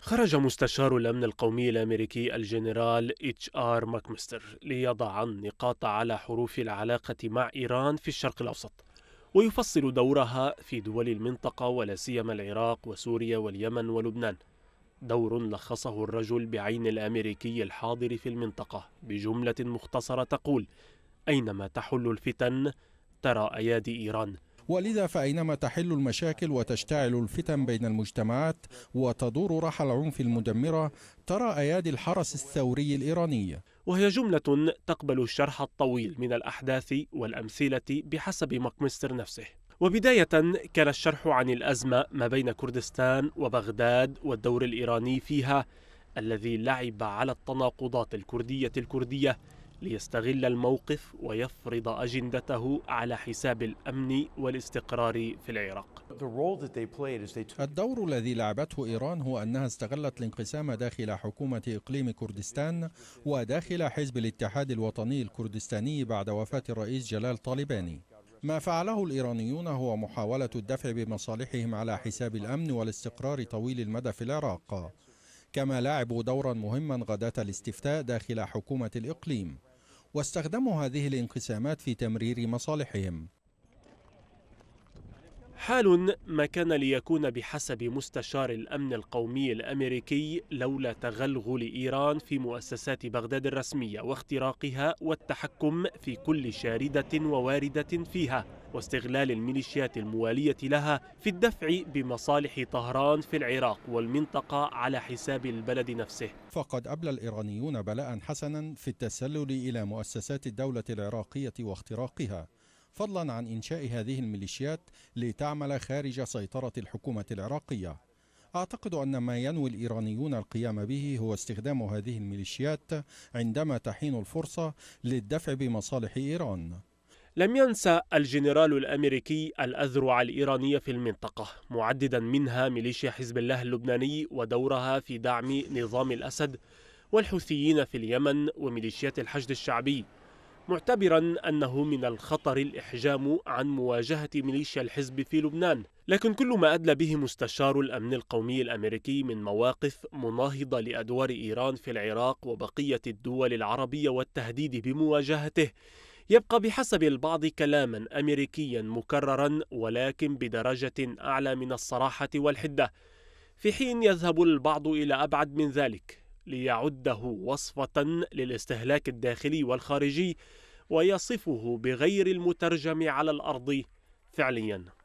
خرج مستشار الأمن القومي الأمريكي الجنرال اتش آر ماكمستر ليضع النقاط على حروف العلاقة مع إيران في الشرق الأوسط ويفصل دورها في دول المنطقة ولا سيما العراق وسوريا واليمن ولبنان دور لخصه الرجل بعين الأمريكي الحاضر في المنطقة بجملة مختصرة تقول أينما تحل الفتن ترى أيادي إيران ولذا فأينما تحل المشاكل وتشتعل الفتن بين المجتمعات وتدور رحى العنف المدمرة ترى أيادي الحرس الثوري الإيراني وهي جملة تقبل الشرح الطويل من الأحداث والأمثلة بحسب ماكمستر نفسه وبداية كان الشرح عن الأزمة ما بين كردستان وبغداد والدور الإيراني فيها الذي لعب على التناقضات الكردية الكردية ليستغل الموقف ويفرض أجندته على حساب الأمن والاستقرار في العراق الدور الذي لعبته إيران هو أنها استغلت الانقسام داخل حكومة إقليم كردستان وداخل حزب الاتحاد الوطني الكردستاني بعد وفاة الرئيس جلال طالباني ما فعله الإيرانيون هو محاولة الدفع بمصالحهم على حساب الأمن والاستقرار طويل المدى في العراق كما لعبوا دورا مهما غداة الاستفتاء داخل حكومة الإقليم واستخدموا هذه الانقسامات في تمرير مصالحهم حال ما كان ليكون بحسب مستشار الأمن القومي الأمريكي لولا تغلغل إيران في مؤسسات بغداد الرسمية واختراقها والتحكم في كل شاردة وواردة فيها واستغلال الميليشيات الموالية لها في الدفع بمصالح طهران في العراق والمنطقة على حساب البلد نفسه فقد أبلى الإيرانيون بلاء حسنا في التسلل إلى مؤسسات الدولة العراقية واختراقها فضلا عن إنشاء هذه الميليشيات لتعمل خارج سيطرة الحكومة العراقية أعتقد أن ما ينوي الإيرانيون القيام به هو استخدام هذه الميليشيات عندما تحين الفرصة للدفع بمصالح إيران لم ينسى الجنرال الامريكي الاذرع الايرانيه في المنطقه معددا منها ميليشيا حزب الله اللبناني ودورها في دعم نظام الاسد والحوثيين في اليمن وميليشيات الحشد الشعبي معتبرا أنه من الخطر الإحجام عن مواجهة ميليشيا الحزب في لبنان لكن كل ما أدلى به مستشار الأمن القومي الأمريكي من مواقف مناهضة لأدوار إيران في العراق وبقية الدول العربية والتهديد بمواجهته يبقى بحسب البعض كلاما أمريكيا مكررا ولكن بدرجة أعلى من الصراحة والحدة في حين يذهب البعض إلى أبعد من ذلك ليعده وصفة للاستهلاك الداخلي والخارجي ويصفه بغير المترجم على الأرض فعلياً